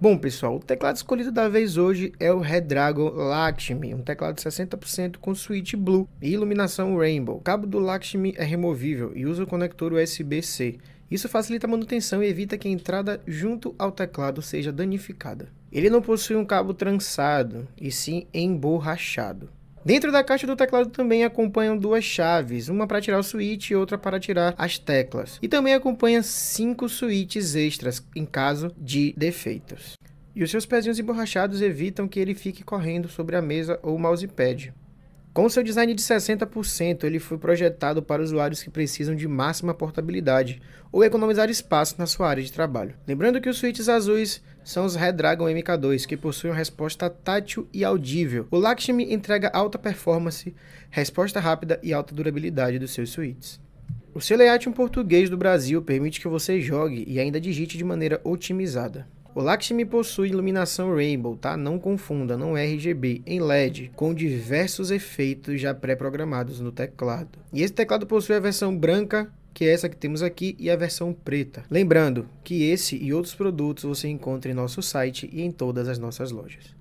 Bom, pessoal, o teclado escolhido da vez hoje é o Redragon Lakshmi, um teclado de 60% com switch blue e iluminação rainbow. O cabo do Lakshmi é removível e usa o conector USB-C. Isso facilita a manutenção e evita que a entrada junto ao teclado seja danificada. Ele não possui um cabo trançado, e sim emborrachado. Dentro da caixa do teclado também acompanham duas chaves, uma para tirar o switch e outra para tirar as teclas. E também acompanha cinco switches extras em caso de defeitos. E os seus pezinhos emborrachados evitam que ele fique correndo sobre a mesa ou mousepad. Com seu design de 60%, ele foi projetado para usuários que precisam de máxima portabilidade ou economizar espaço na sua área de trabalho. Lembrando que os switches azuis são os Redragon MK2, que possuem resposta tátil e audível. O Lakshmi entrega alta performance, resposta rápida e alta durabilidade dos seus suítes. O Celeation português do Brasil permite que você jogue e ainda digite de maneira otimizada. O Lakshmi possui iluminação Rainbow, tá? Não confunda, não é RGB, em LED, com diversos efeitos já pré-programados no teclado. E esse teclado possui a versão branca, que é essa que temos aqui e a versão preta. Lembrando que esse e outros produtos você encontra em nosso site e em todas as nossas lojas.